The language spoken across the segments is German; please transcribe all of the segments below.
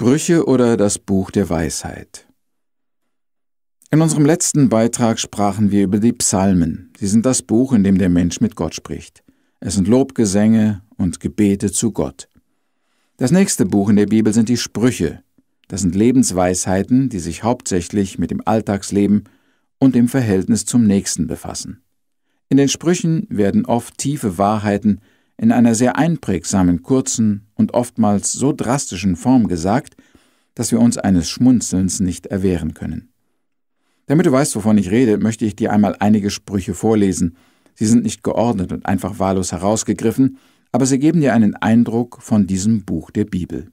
Sprüche oder das Buch der Weisheit. In unserem letzten Beitrag sprachen wir über die Psalmen. Sie sind das Buch, in dem der Mensch mit Gott spricht. Es sind Lobgesänge und Gebete zu Gott. Das nächste Buch in der Bibel sind die Sprüche. Das sind Lebensweisheiten, die sich hauptsächlich mit dem Alltagsleben und dem Verhältnis zum Nächsten befassen. In den Sprüchen werden oft tiefe Wahrheiten in einer sehr einprägsamen, kurzen und oftmals so drastischen Form gesagt, dass wir uns eines Schmunzelns nicht erwehren können. Damit du weißt, wovon ich rede, möchte ich dir einmal einige Sprüche vorlesen. Sie sind nicht geordnet und einfach wahllos herausgegriffen, aber sie geben dir einen Eindruck von diesem Buch der Bibel.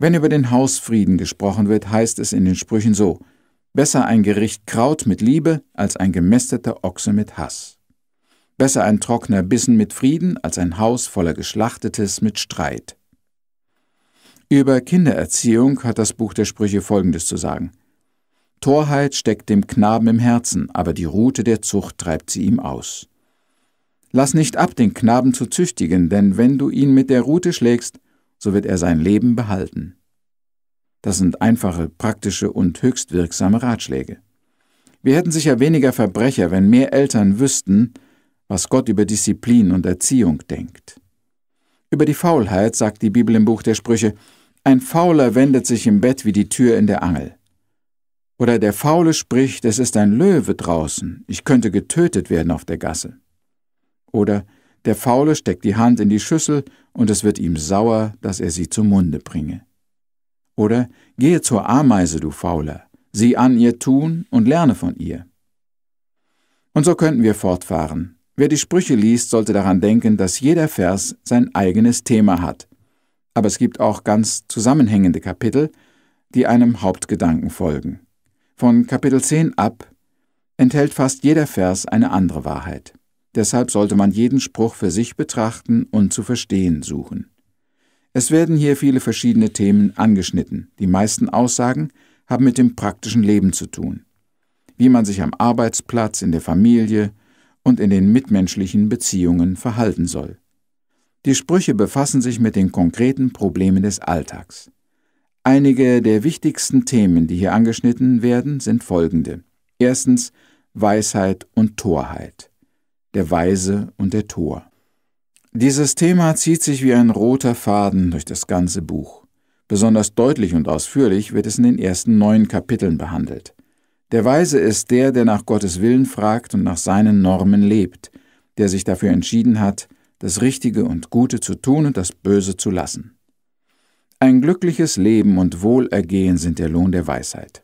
Wenn über den Hausfrieden gesprochen wird, heißt es in den Sprüchen so, Besser ein Gericht Kraut mit Liebe als ein gemästeter Ochse mit Hass. Besser ein trockener Bissen mit Frieden als ein Haus voller Geschlachtetes mit Streit. Über Kindererziehung hat das Buch der Sprüche Folgendes zu sagen. Torheit steckt dem Knaben im Herzen, aber die Rute der Zucht treibt sie ihm aus. Lass nicht ab, den Knaben zu züchtigen, denn wenn du ihn mit der Rute schlägst, so wird er sein Leben behalten. Das sind einfache, praktische und höchst wirksame Ratschläge. Wir hätten sicher weniger Verbrecher, wenn mehr Eltern wüssten, was Gott über Disziplin und Erziehung denkt. Über die Faulheit sagt die Bibel im Buch der Sprüche, ein Fauler wendet sich im Bett wie die Tür in der Angel. Oder der Faule spricht, es ist ein Löwe draußen, ich könnte getötet werden auf der Gasse. Oder der Faule steckt die Hand in die Schüssel und es wird ihm sauer, dass er sie zum Munde bringe. Oder gehe zur Ameise, du Fauler, sieh an ihr Tun und lerne von ihr. Und so könnten wir fortfahren. Wer die Sprüche liest, sollte daran denken, dass jeder Vers sein eigenes Thema hat aber es gibt auch ganz zusammenhängende Kapitel, die einem Hauptgedanken folgen. Von Kapitel 10 ab enthält fast jeder Vers eine andere Wahrheit. Deshalb sollte man jeden Spruch für sich betrachten und zu verstehen suchen. Es werden hier viele verschiedene Themen angeschnitten. Die meisten Aussagen haben mit dem praktischen Leben zu tun. Wie man sich am Arbeitsplatz, in der Familie und in den mitmenschlichen Beziehungen verhalten soll. Die Sprüche befassen sich mit den konkreten Problemen des Alltags. Einige der wichtigsten Themen, die hier angeschnitten werden, sind folgende. Erstens Weisheit und Torheit. Der Weise und der Tor. Dieses Thema zieht sich wie ein roter Faden durch das ganze Buch. Besonders deutlich und ausführlich wird es in den ersten neun Kapiteln behandelt. Der Weise ist der, der nach Gottes Willen fragt und nach seinen Normen lebt, der sich dafür entschieden hat, das Richtige und Gute zu tun und das Böse zu lassen. Ein glückliches Leben und Wohlergehen sind der Lohn der Weisheit.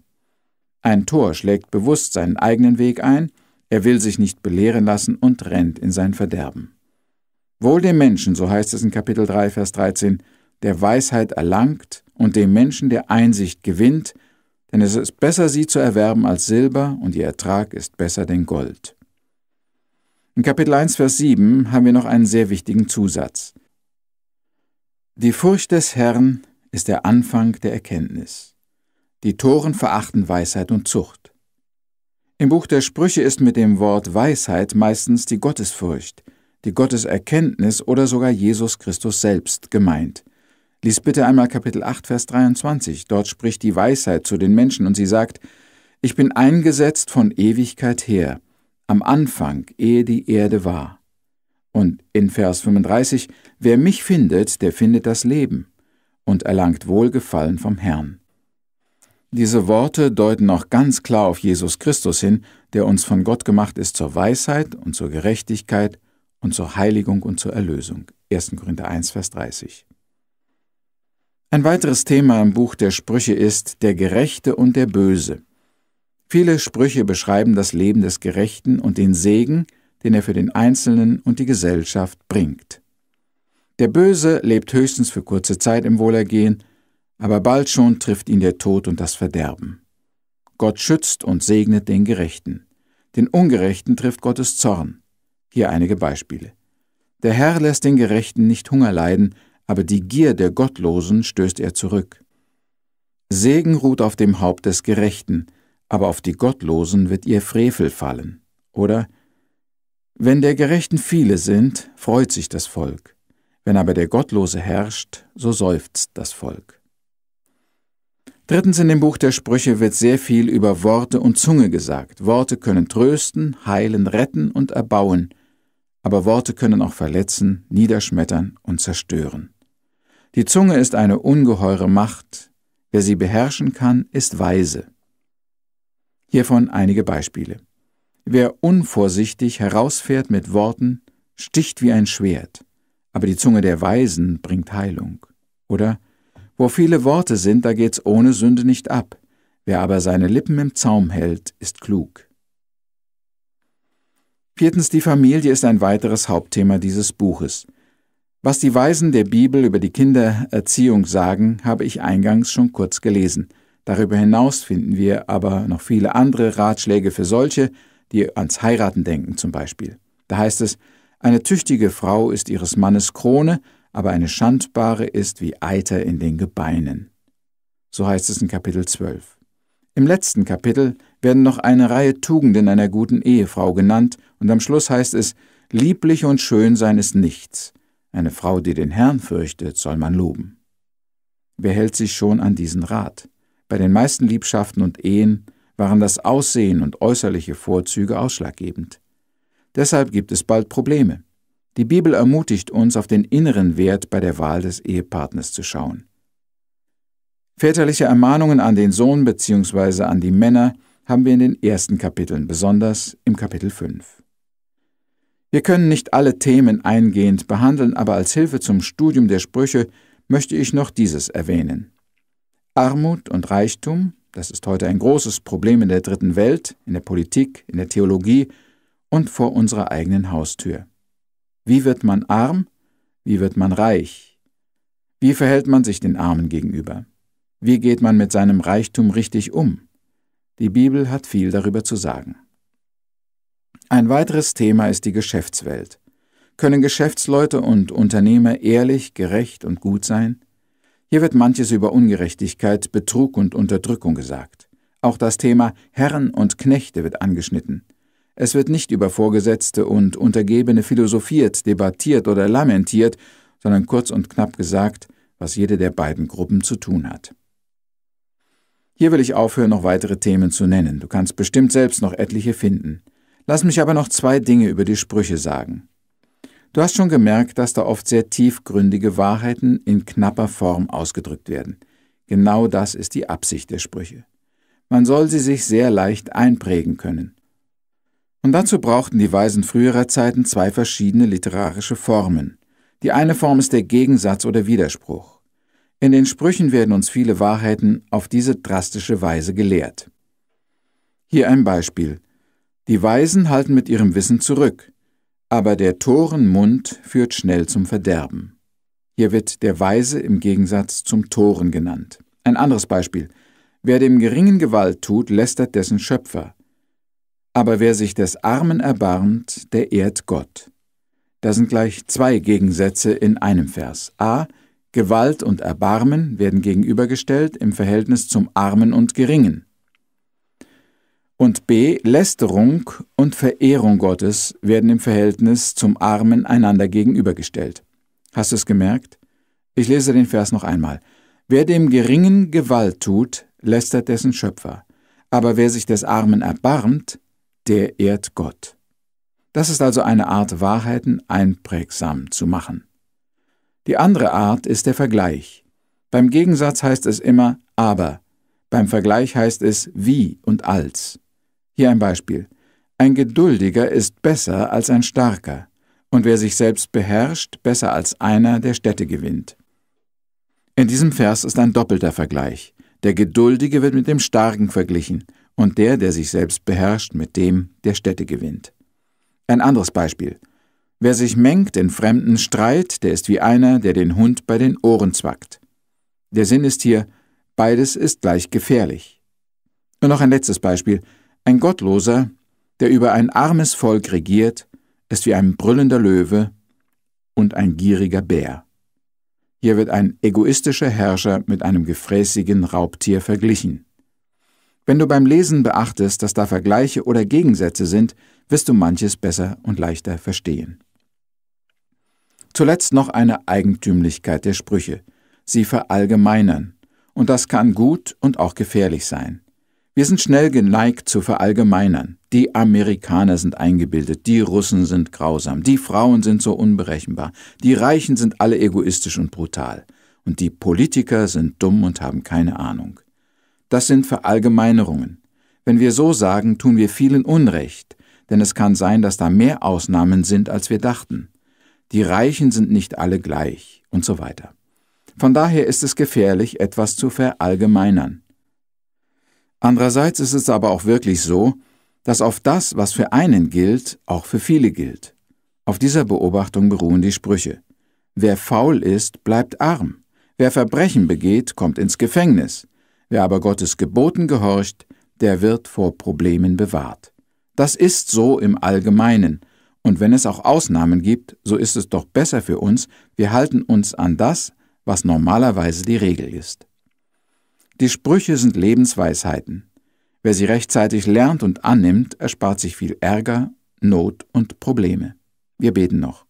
Ein Tor schlägt bewusst seinen eigenen Weg ein, er will sich nicht belehren lassen und rennt in sein Verderben. Wohl dem Menschen, so heißt es in Kapitel 3, Vers 13, der Weisheit erlangt und dem Menschen der Einsicht gewinnt, denn es ist besser, sie zu erwerben als Silber, und ihr Ertrag ist besser denn Gold. In Kapitel 1, Vers 7 haben wir noch einen sehr wichtigen Zusatz. Die Furcht des Herrn ist der Anfang der Erkenntnis. Die Toren verachten Weisheit und Zucht. Im Buch der Sprüche ist mit dem Wort Weisheit meistens die Gottesfurcht, die Gotteserkenntnis oder sogar Jesus Christus selbst gemeint. Lies bitte einmal Kapitel 8, Vers 23. Dort spricht die Weisheit zu den Menschen und sie sagt, Ich bin eingesetzt von Ewigkeit her am Anfang, ehe die Erde war. Und in Vers 35, wer mich findet, der findet das Leben und erlangt Wohlgefallen vom Herrn. Diese Worte deuten auch ganz klar auf Jesus Christus hin, der uns von Gott gemacht ist zur Weisheit und zur Gerechtigkeit und zur Heiligung und zur Erlösung. 1. Korinther 1, Vers 30. Ein weiteres Thema im Buch der Sprüche ist der Gerechte und der Böse. Viele Sprüche beschreiben das Leben des Gerechten und den Segen, den er für den Einzelnen und die Gesellschaft bringt. Der Böse lebt höchstens für kurze Zeit im Wohlergehen, aber bald schon trifft ihn der Tod und das Verderben. Gott schützt und segnet den Gerechten. Den Ungerechten trifft Gottes Zorn. Hier einige Beispiele. Der Herr lässt den Gerechten nicht Hunger leiden, aber die Gier der Gottlosen stößt er zurück. Segen ruht auf dem Haupt des Gerechten, aber auf die Gottlosen wird ihr Frevel fallen. Oder Wenn der Gerechten viele sind, freut sich das Volk, wenn aber der Gottlose herrscht, so seufzt das Volk. Drittens in dem Buch der Sprüche wird sehr viel über Worte und Zunge gesagt. Worte können trösten, heilen, retten und erbauen, aber Worte können auch verletzen, niederschmettern und zerstören. Die Zunge ist eine ungeheure Macht, wer sie beherrschen kann, ist weise. Hiervon einige Beispiele. Wer unvorsichtig herausfährt mit Worten, sticht wie ein Schwert, aber die Zunge der Weisen bringt Heilung. Oder wo viele Worte sind, da geht's ohne Sünde nicht ab. Wer aber seine Lippen im Zaum hält, ist klug. Viertens, die Familie ist ein weiteres Hauptthema dieses Buches. Was die Weisen der Bibel über die Kindererziehung sagen, habe ich eingangs schon kurz gelesen. Darüber hinaus finden wir aber noch viele andere Ratschläge für solche, die ans Heiraten denken zum Beispiel. Da heißt es, eine tüchtige Frau ist ihres Mannes Krone, aber eine Schandbare ist wie Eiter in den Gebeinen. So heißt es in Kapitel 12. Im letzten Kapitel werden noch eine Reihe Tugenden einer guten Ehefrau genannt und am Schluss heißt es, lieblich und schön sein ist nichts. Eine Frau, die den Herrn fürchtet, soll man loben. Wer hält sich schon an diesen Rat? Bei den meisten Liebschaften und Ehen waren das Aussehen und äußerliche Vorzüge ausschlaggebend. Deshalb gibt es bald Probleme. Die Bibel ermutigt uns, auf den inneren Wert bei der Wahl des Ehepartners zu schauen. Väterliche Ermahnungen an den Sohn bzw. an die Männer haben wir in den ersten Kapiteln, besonders im Kapitel 5. Wir können nicht alle Themen eingehend behandeln, aber als Hilfe zum Studium der Sprüche möchte ich noch dieses erwähnen. Armut und Reichtum, das ist heute ein großes Problem in der dritten Welt, in der Politik, in der Theologie und vor unserer eigenen Haustür. Wie wird man arm? Wie wird man reich? Wie verhält man sich den Armen gegenüber? Wie geht man mit seinem Reichtum richtig um? Die Bibel hat viel darüber zu sagen. Ein weiteres Thema ist die Geschäftswelt. Können Geschäftsleute und Unternehmer ehrlich, gerecht und gut sein? Hier wird manches über Ungerechtigkeit, Betrug und Unterdrückung gesagt. Auch das Thema Herren und Knechte wird angeschnitten. Es wird nicht über Vorgesetzte und Untergebene philosophiert, debattiert oder lamentiert, sondern kurz und knapp gesagt, was jede der beiden Gruppen zu tun hat. Hier will ich aufhören, noch weitere Themen zu nennen. Du kannst bestimmt selbst noch etliche finden. Lass mich aber noch zwei Dinge über die Sprüche sagen. Du hast schon gemerkt, dass da oft sehr tiefgründige Wahrheiten in knapper Form ausgedrückt werden. Genau das ist die Absicht der Sprüche. Man soll sie sich sehr leicht einprägen können. Und dazu brauchten die Weisen früherer Zeiten zwei verschiedene literarische Formen. Die eine Form ist der Gegensatz oder Widerspruch. In den Sprüchen werden uns viele Wahrheiten auf diese drastische Weise gelehrt. Hier ein Beispiel. Die Weisen halten mit ihrem Wissen zurück, aber der toren Mund führt schnell zum Verderben. Hier wird der Weise im Gegensatz zum Toren genannt. Ein anderes Beispiel. Wer dem geringen Gewalt tut, lästert dessen Schöpfer. Aber wer sich des Armen erbarmt, der ehrt Gott. Da sind gleich zwei Gegensätze in einem Vers. A. Gewalt und Erbarmen werden gegenübergestellt im Verhältnis zum Armen und Geringen und b. Lästerung und Verehrung Gottes werden im Verhältnis zum Armen einander gegenübergestellt. Hast du es gemerkt? Ich lese den Vers noch einmal. Wer dem Geringen Gewalt tut, lästert dessen Schöpfer, aber wer sich des Armen erbarmt, der ehrt Gott. Das ist also eine Art, Wahrheiten einprägsam zu machen. Die andere Art ist der Vergleich. Beim Gegensatz heißt es immer aber, beim Vergleich heißt es wie und als. Hier ein Beispiel. Ein Geduldiger ist besser als ein Starker, und wer sich selbst beherrscht, besser als einer, der Städte gewinnt. In diesem Vers ist ein doppelter Vergleich. Der Geduldige wird mit dem Starken verglichen und der, der sich selbst beherrscht, mit dem, der Städte gewinnt. Ein anderes Beispiel. Wer sich mengt in fremden Streit, der ist wie einer, der den Hund bei den Ohren zwackt. Der Sinn ist hier, beides ist gleich gefährlich. Und noch ein letztes Beispiel. Ein Gottloser, der über ein armes Volk regiert, ist wie ein brüllender Löwe und ein gieriger Bär. Hier wird ein egoistischer Herrscher mit einem gefräßigen Raubtier verglichen. Wenn du beim Lesen beachtest, dass da Vergleiche oder Gegensätze sind, wirst du manches besser und leichter verstehen. Zuletzt noch eine Eigentümlichkeit der Sprüche. Sie verallgemeinern. Und das kann gut und auch gefährlich sein. Wir sind schnell geneigt zu verallgemeinern. Die Amerikaner sind eingebildet, die Russen sind grausam, die Frauen sind so unberechenbar, die Reichen sind alle egoistisch und brutal, und die Politiker sind dumm und haben keine Ahnung. Das sind Verallgemeinerungen. Wenn wir so sagen, tun wir vielen Unrecht, denn es kann sein, dass da mehr Ausnahmen sind, als wir dachten. Die Reichen sind nicht alle gleich und so weiter. Von daher ist es gefährlich, etwas zu verallgemeinern. Andererseits ist es aber auch wirklich so, dass auf das, was für einen gilt, auch für viele gilt. Auf dieser Beobachtung beruhen die Sprüche. Wer faul ist, bleibt arm. Wer Verbrechen begeht, kommt ins Gefängnis. Wer aber Gottes Geboten gehorcht, der wird vor Problemen bewahrt. Das ist so im Allgemeinen. Und wenn es auch Ausnahmen gibt, so ist es doch besser für uns, wir halten uns an das, was normalerweise die Regel ist. Die Sprüche sind Lebensweisheiten. Wer sie rechtzeitig lernt und annimmt, erspart sich viel Ärger, Not und Probleme. Wir beten noch.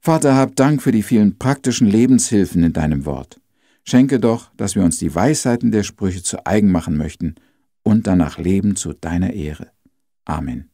Vater, hab Dank für die vielen praktischen Lebenshilfen in deinem Wort. Schenke doch, dass wir uns die Weisheiten der Sprüche zu eigen machen möchten und danach leben zu deiner Ehre. Amen.